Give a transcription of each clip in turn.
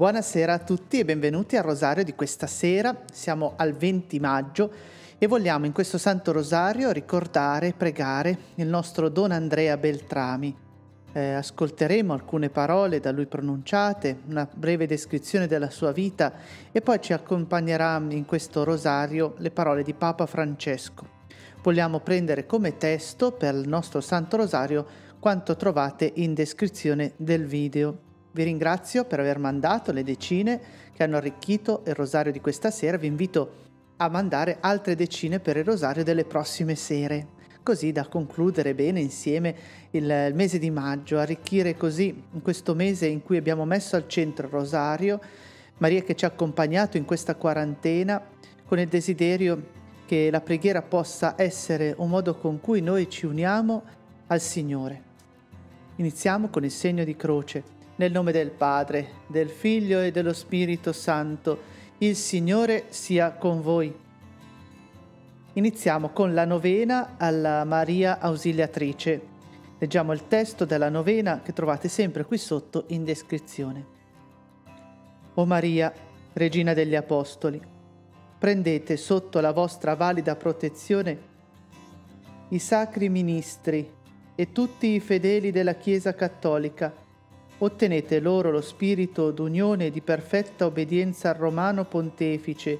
Buonasera a tutti e benvenuti al Rosario di questa sera. Siamo al 20 maggio e vogliamo in questo Santo Rosario ricordare e pregare il nostro Don Andrea Beltrami. Eh, ascolteremo alcune parole da lui pronunciate, una breve descrizione della sua vita e poi ci accompagnerà in questo Rosario le parole di Papa Francesco. Vogliamo prendere come testo per il nostro Santo Rosario quanto trovate in descrizione del video. Vi ringrazio per aver mandato le decine che hanno arricchito il rosario di questa sera. Vi invito a mandare altre decine per il rosario delle prossime sere, così da concludere bene insieme il mese di maggio, arricchire così questo mese in cui abbiamo messo al centro il rosario, Maria che ci ha accompagnato in questa quarantena con il desiderio che la preghiera possa essere un modo con cui noi ci uniamo al Signore. Iniziamo con il segno di croce nel nome del Padre, del Figlio e dello Spirito Santo, il Signore sia con voi. Iniziamo con la novena alla Maria Ausiliatrice. Leggiamo il testo della novena che trovate sempre qui sotto in descrizione. O Maria, Regina degli Apostoli, prendete sotto la vostra valida protezione i sacri ministri e tutti i fedeli della Chiesa Cattolica, ottenete loro lo spirito d'unione e di perfetta obbedienza al Romano Pontefice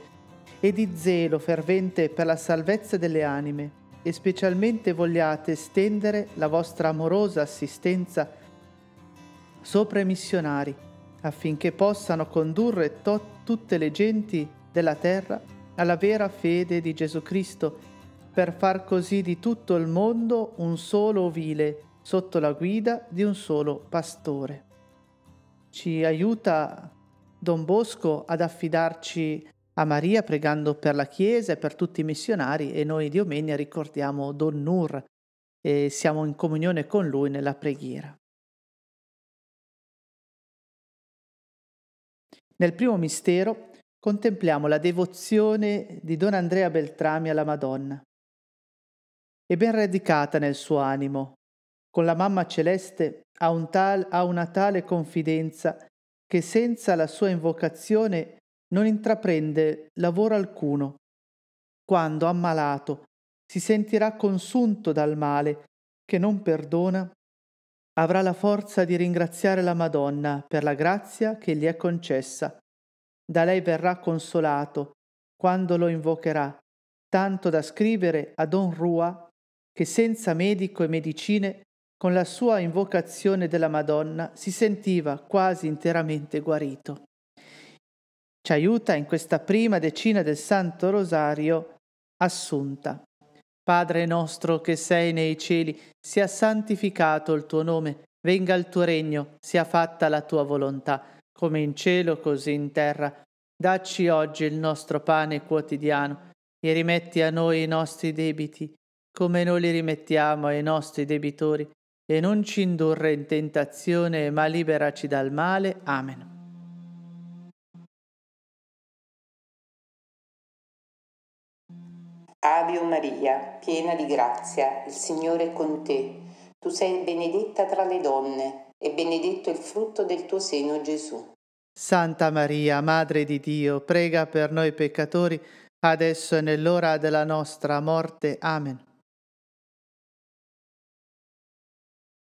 e di zelo fervente per la salvezza delle anime e specialmente vogliate estendere la vostra amorosa assistenza sopra i missionari affinché possano condurre to- tutte le genti della terra alla vera fede di Gesù Cristo per far così di tutto il mondo un solo ovile sotto la guida di un solo pastore. Ci aiuta Don Bosco ad affidarci a Maria pregando per la Chiesa e per tutti i missionari e noi di Omenia ricordiamo Don Nur e siamo in comunione con lui nella preghiera. Nel primo mistero contempliamo la devozione di Don Andrea Beltrami alla Madonna. È ben radicata nel suo animo con la mamma celeste ha, un tal, ha una tale confidenza che senza la sua invocazione non intraprende lavoro alcuno. Quando ammalato si sentirà consunto dal male che non perdona, avrà la forza di ringraziare la Madonna per la grazia che gli è concessa. Da lei verrà consolato quando lo invocherà, tanto da scrivere a Don Rua che senza medico e medicine con la sua invocazione della Madonna, si sentiva quasi interamente guarito. Ci aiuta in questa prima decina del Santo Rosario assunta. Padre nostro che sei nei cieli, sia santificato il tuo nome, venga il tuo regno, sia fatta la tua volontà, come in cielo così in terra. Dacci oggi il nostro pane quotidiano e rimetti a noi i nostri debiti, come noi li rimettiamo ai nostri debitori e non ci indurre in tentazione, ma liberaci dal male. Amen. Ave Maria, piena di grazia, il Signore è con te. Tu sei benedetta tra le donne e benedetto il frutto del tuo seno, Gesù. Santa Maria, Madre di Dio, prega per noi peccatori, adesso e nell'ora della nostra morte. Amen.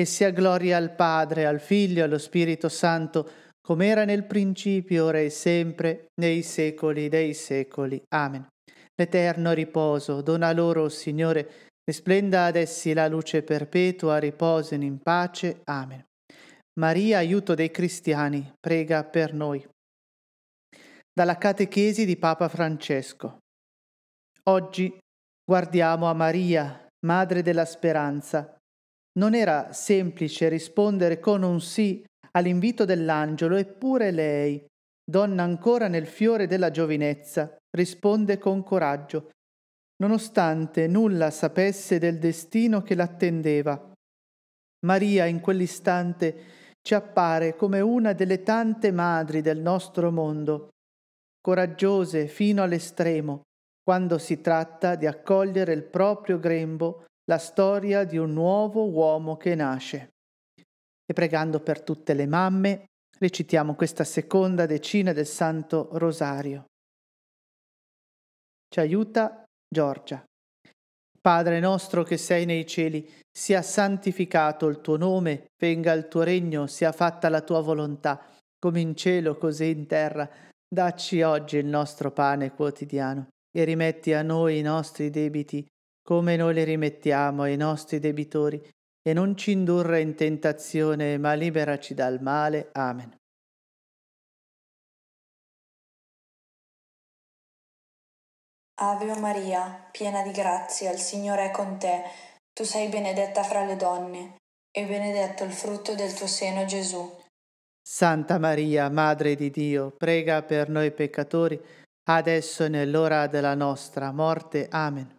Che sia gloria al Padre, al Figlio e allo Spirito Santo, come era nel principio, ora e sempre, nei secoli dei secoli. Amen. L'eterno riposo dona loro, Signore, e splenda ad essi la luce perpetua, riposino in pace. Amen. Maria, aiuto dei cristiani, prega per noi. Dalla catechesi di Papa Francesco. Oggi guardiamo a Maria, Madre della Speranza, non era semplice rispondere con un sì all'invito dell'angelo, eppure lei, donna ancora nel fiore della giovinezza, risponde con coraggio, nonostante nulla sapesse del destino che l'attendeva. Maria in quell'istante ci appare come una delle tante madri del nostro mondo, coraggiose fino all'estremo, quando si tratta di accogliere il proprio grembo la storia di un nuovo uomo che nasce. E pregando per tutte le mamme, recitiamo questa seconda decina del Santo Rosario. Ci aiuta Giorgia. Padre nostro che sei nei cieli, sia santificato il tuo nome, venga il tuo regno, sia fatta la tua volontà, come in cielo così in terra. Dacci oggi il nostro pane quotidiano e rimetti a noi i nostri debiti come noi le rimettiamo ai nostri debitori, e non ci indurre in tentazione, ma liberaci dal male. Amen. Ave Maria, piena di grazia, il Signore è con te. Tu sei benedetta fra le donne, e benedetto il frutto del tuo seno, Gesù. Santa Maria, Madre di Dio, prega per noi peccatori, adesso e nell'ora della nostra morte. Amen.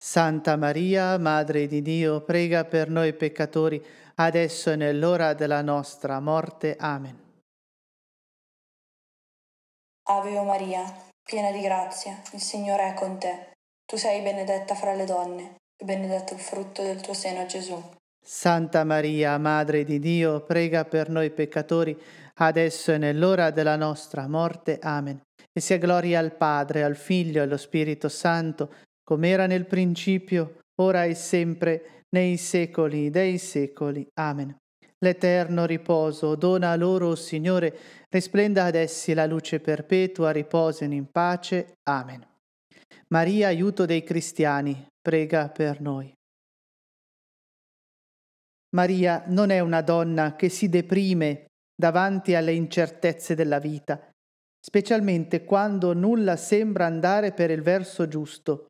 Santa Maria, Madre di Dio, prega per noi peccatori, adesso e nell'ora della nostra morte. Amen. Ave Maria, piena di grazia, il Signore è con te. Tu sei benedetta fra le donne, e benedetto il frutto del tuo seno, Gesù. Santa Maria, Madre di Dio, prega per noi peccatori, adesso e nell'ora della nostra morte. Amen. E sia gloria al Padre, al Figlio e allo Spirito Santo, come era nel principio, ora e sempre, nei secoli dei secoli. Amen. L'eterno riposo dona loro, Signore, risplenda ad essi la luce perpetua, riposino in pace. Amen. Maria, aiuto dei cristiani, prega per noi. Maria non è una donna che si deprime davanti alle incertezze della vita, specialmente quando nulla sembra andare per il verso giusto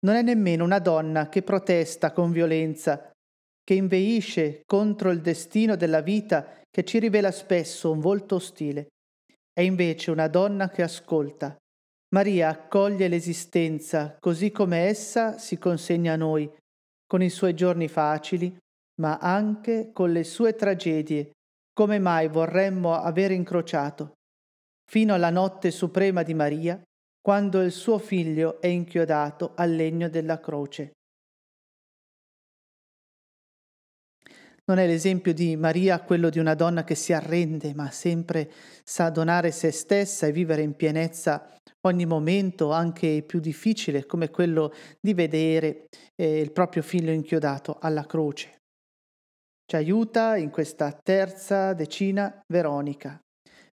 non è nemmeno una donna che protesta con violenza, che inveisce contro il destino della vita che ci rivela spesso un volto ostile. È invece una donna che ascolta. Maria accoglie l'esistenza così come essa si consegna a noi, con i suoi giorni facili, ma anche con le sue tragedie, come mai vorremmo aver incrociato. Fino alla notte suprema di Maria, quando il suo figlio è inchiodato al legno della croce. Non è l'esempio di Maria quello di una donna che si arrende, ma sempre sa donare se stessa e vivere in pienezza ogni momento, anche più difficile, come quello di vedere eh, il proprio figlio inchiodato alla croce. Ci aiuta in questa terza decina Veronica,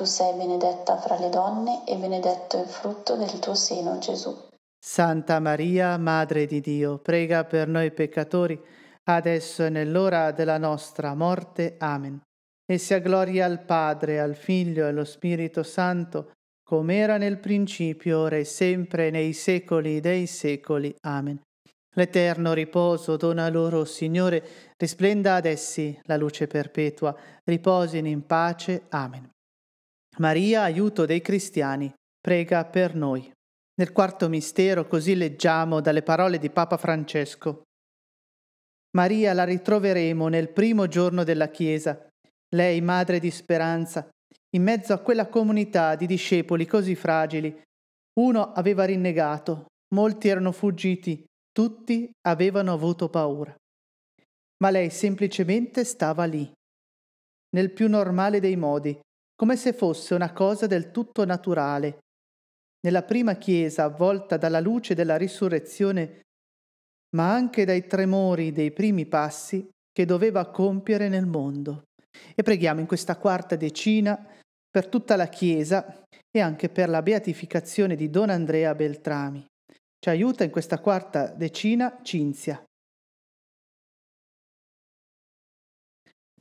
Tu sei benedetta fra le donne e benedetto il frutto del tuo seno, Gesù. Santa Maria, Madre di Dio, prega per noi peccatori, adesso e nell'ora della nostra morte. Amen. E sia gloria al Padre, al Figlio e allo Spirito Santo, come era nel principio, ora e sempre, nei secoli dei secoli. Amen. L'eterno riposo dona loro, Signore, risplenda ad essi la luce perpetua. Riposino in pace. Amen. Maria, aiuto dei cristiani, prega per noi. Nel quarto mistero così leggiamo dalle parole di Papa Francesco. Maria la ritroveremo nel primo giorno della Chiesa, lei madre di speranza, in mezzo a quella comunità di discepoli così fragili. Uno aveva rinnegato, molti erano fuggiti, tutti avevano avuto paura. Ma lei semplicemente stava lì, nel più normale dei modi, come se fosse una cosa del tutto naturale. Nella prima chiesa, avvolta dalla luce della risurrezione, ma anche dai tremori dei primi passi che doveva compiere nel mondo. E preghiamo in questa quarta decina per tutta la Chiesa e anche per la beatificazione di Don Andrea Beltrami. Ci aiuta in questa quarta decina Cinzia.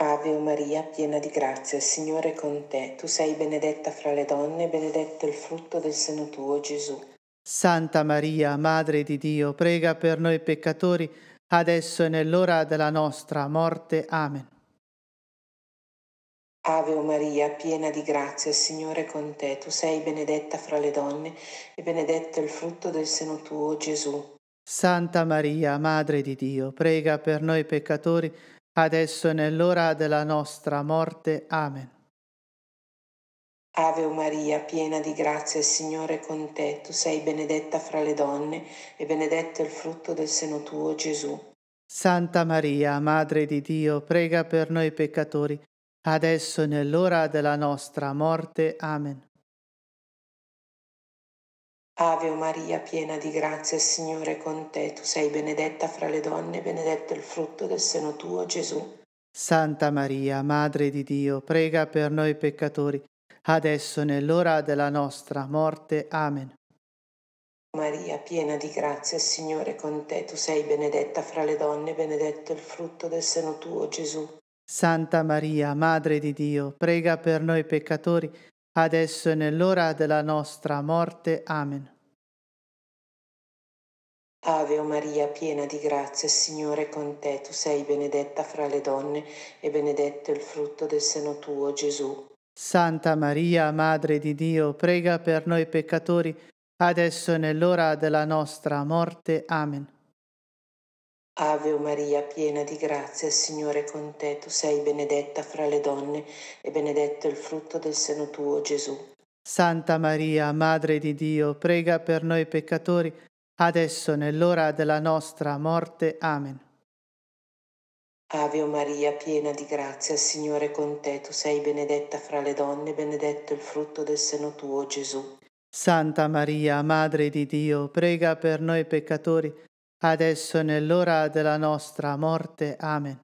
Ave Maria, piena di grazia, il Signore è con te. Tu sei benedetta fra le donne e benedetto il frutto del seno tuo, Gesù. Santa Maria, Madre di Dio, prega per noi peccatori, adesso e nell'ora della nostra morte. Amen. Ave Maria, piena di grazia, il Signore è con te. Tu sei benedetta fra le donne e benedetto il frutto del seno tuo, Gesù. Santa Maria, Madre di Dio, prega per noi peccatori, adesso e nell'ora della nostra morte. Amen. Ave Maria, piena di grazia, il Signore è con te. Tu sei benedetta fra le donne e benedetto il frutto del seno tuo, Gesù. Santa Maria, Madre di Dio, prega per noi peccatori, adesso e nell'ora della nostra morte. Amen. Ave Maria, piena di grazia, il Signore è con te. Tu sei benedetta fra le donne, benedetto il frutto del seno tuo, Gesù. Santa Maria, Madre di Dio, prega per noi peccatori, adesso nell'ora della nostra morte. Amen. Maria, piena di grazia, il Signore è con te. Tu sei benedetta fra le donne, benedetto il frutto del seno tuo, Gesù. Santa Maria, Madre di Dio, prega per noi peccatori, adesso e nell'ora della nostra morte. Amen. Ave o Maria, piena di grazia, Signore è con te, tu sei benedetta fra le donne e benedetto il frutto del seno tuo, Gesù. Santa Maria, Madre di Dio, prega per noi peccatori, adesso e nell'ora della nostra morte. Amen. Ave Maria, piena di grazia, il Signore è con te, tu sei benedetta fra le donne e benedetto il frutto del seno tuo, Gesù. Santa Maria, Madre di Dio, prega per noi peccatori, adesso nell'ora della nostra morte. Amen. Ave Maria, piena di grazia, il Signore è con te, tu sei benedetta fra le donne e benedetto il frutto del seno tuo, Gesù. Santa Maria, Madre di Dio, prega per noi peccatori, adesso nell'ora della nostra morte. Amen.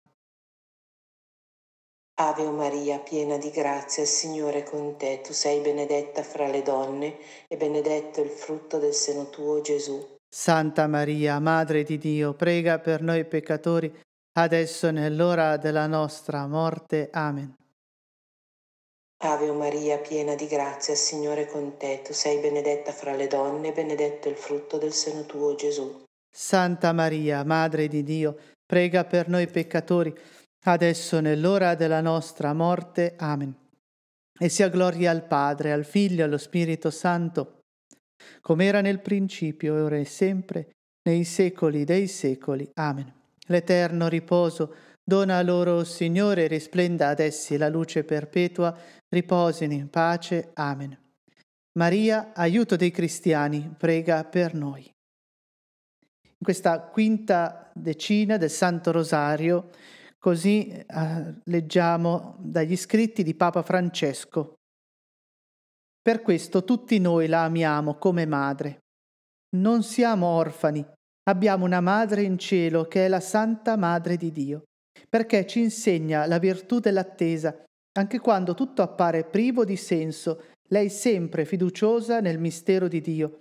Ave Maria, piena di grazia, il Signore è con te, tu sei benedetta fra le donne e benedetto il frutto del seno tuo, Gesù. Santa Maria, Madre di Dio, prega per noi peccatori, adesso nell'ora della nostra morte. Amen. Ave Maria, piena di grazia, il Signore è con te, tu sei benedetta fra le donne e benedetto il frutto del seno tuo, Gesù. Santa Maria, Madre di Dio, prega per noi peccatori, adesso nell'ora della nostra morte. Amen. E sia gloria al Padre, al Figlio e allo Spirito Santo, come era nel principio, ora e sempre, nei secoli dei secoli. Amen. L'eterno riposo dona loro, Signore, risplenda ad essi la luce perpetua, riposino in pace. Amen. Maria, aiuto dei cristiani, prega per noi questa quinta decina del Santo Rosario, così eh, leggiamo dagli scritti di Papa Francesco. Per questo tutti noi la amiamo come madre. Non siamo orfani, abbiamo una madre in cielo che è la Santa Madre di Dio, perché ci insegna la virtù dell'attesa, anche quando tutto appare privo di senso, lei sempre fiduciosa nel mistero di Dio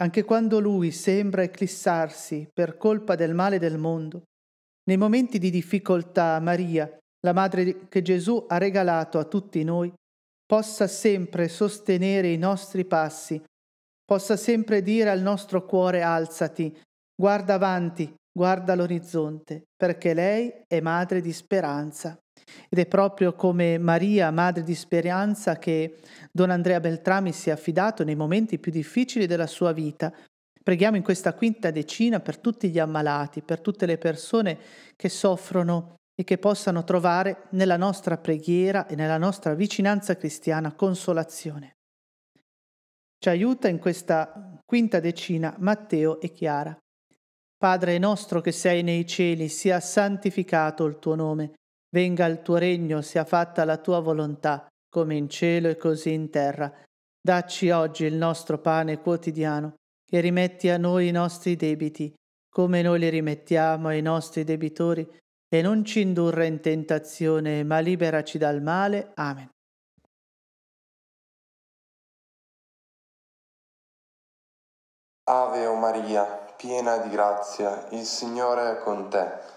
anche quando lui sembra eclissarsi per colpa del male del mondo. Nei momenti di difficoltà Maria, la madre che Gesù ha regalato a tutti noi, possa sempre sostenere i nostri passi, possa sempre dire al nostro cuore alzati, guarda avanti, guarda l'orizzonte, perché lei è madre di speranza. Ed è proprio come Maria, madre di speranza, che Don Andrea Beltrami si è affidato nei momenti più difficili della sua vita. Preghiamo in questa quinta decina per tutti gli ammalati, per tutte le persone che soffrono e che possano trovare nella nostra preghiera e nella nostra vicinanza cristiana consolazione. Ci aiuta in questa quinta decina Matteo e Chiara. Padre nostro che sei nei cieli, sia santificato il tuo nome Venga il tuo regno, sia fatta la tua volontà, come in cielo e così in terra. Dacci oggi il nostro pane quotidiano e rimetti a noi i nostri debiti, come noi li rimettiamo ai nostri debitori, e non ci indurre in tentazione, ma liberaci dal male. Amen. Ave o Maria, piena di grazia, il Signore è con te.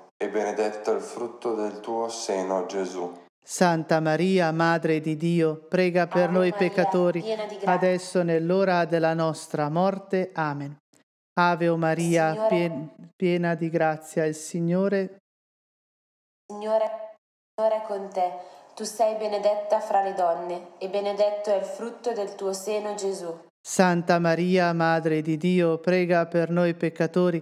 e benedetto il frutto del tuo seno, Gesù. Santa Maria, Madre di Dio, prega per Ave noi Maria, peccatori, adesso nell'ora della nostra morte. Amen. Ave o Maria, Signore, pien, piena di grazia, il Signore... Signore, Signore è con te, tu sei benedetta fra le donne, e benedetto è il frutto del tuo seno, Gesù. Santa Maria, Madre di Dio, prega per noi peccatori,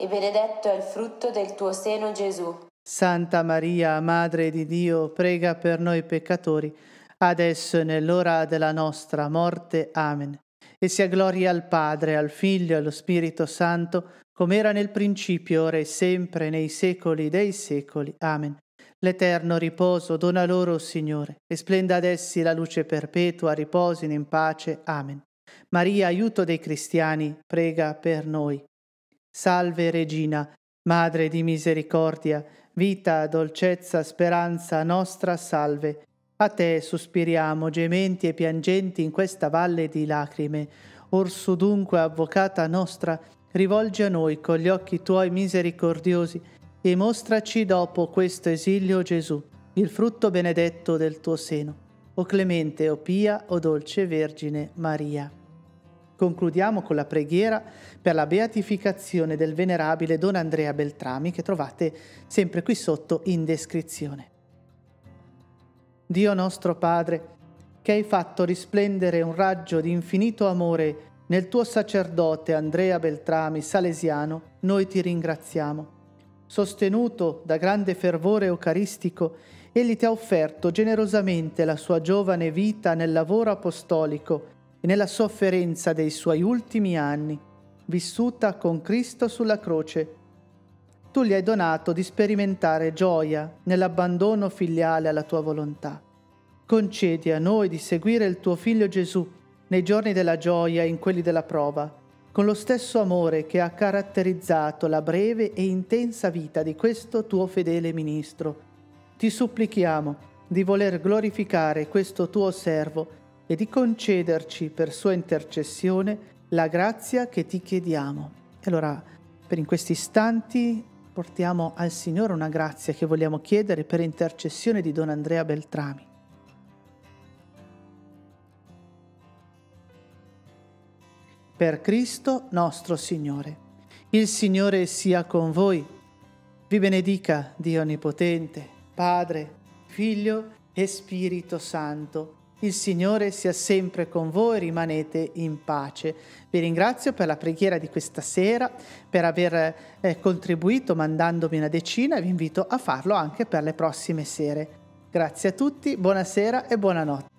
e benedetto è il frutto del tuo seno Gesù. Santa Maria, Madre di Dio, prega per noi peccatori, adesso e nell'ora della nostra morte. Amen. E sia gloria al Padre, al Figlio e allo Spirito Santo, come era nel principio, ora e sempre, nei secoli dei secoli. Amen. L'eterno riposo dona loro, Signore, e splenda ad essi la luce perpetua, riposino in pace. Amen. Maria, aiuto dei cristiani, prega per noi. Salve Regina, Madre di misericordia, vita, dolcezza, speranza nostra, salve. A te sospiriamo, gementi e piangenti, in questa valle di lacrime. Orsu dunque, Avvocata nostra, rivolgi a noi con gli occhi tuoi misericordiosi e mostraci dopo questo esilio Gesù, il frutto benedetto del tuo seno. O clemente, o pia, o dolce Vergine Maria. Concludiamo con la preghiera per la beatificazione del venerabile Don Andrea Beltrami che trovate sempre qui sotto in descrizione. Dio nostro Padre, che hai fatto risplendere un raggio di infinito amore nel tuo sacerdote Andrea Beltrami, salesiano, noi ti ringraziamo. Sostenuto da grande fervore eucaristico, egli ti ha offerto generosamente la sua giovane vita nel lavoro apostolico e nella sofferenza dei suoi ultimi anni, vissuta con Cristo sulla croce. Tu gli hai donato di sperimentare gioia nell'abbandono filiale alla tua volontà. Concedi a noi di seguire il tuo Figlio Gesù nei giorni della gioia e in quelli della prova, con lo stesso amore che ha caratterizzato la breve e intensa vita di questo tuo fedele ministro. Ti supplichiamo di voler glorificare questo tuo servo e di concederci per sua intercessione la grazia che ti chiediamo. E allora, per in questi istanti, portiamo al Signore una grazia che vogliamo chiedere per intercessione di Don Andrea Beltrami. Per Cristo nostro Signore. Il Signore sia con voi. Vi benedica Dio Onnipotente, Padre, Figlio e Spirito Santo. Il Signore sia sempre con voi, rimanete in pace. Vi ringrazio per la preghiera di questa sera, per aver eh, contribuito mandandomi una decina e vi invito a farlo anche per le prossime sere. Grazie a tutti, buonasera e buonanotte.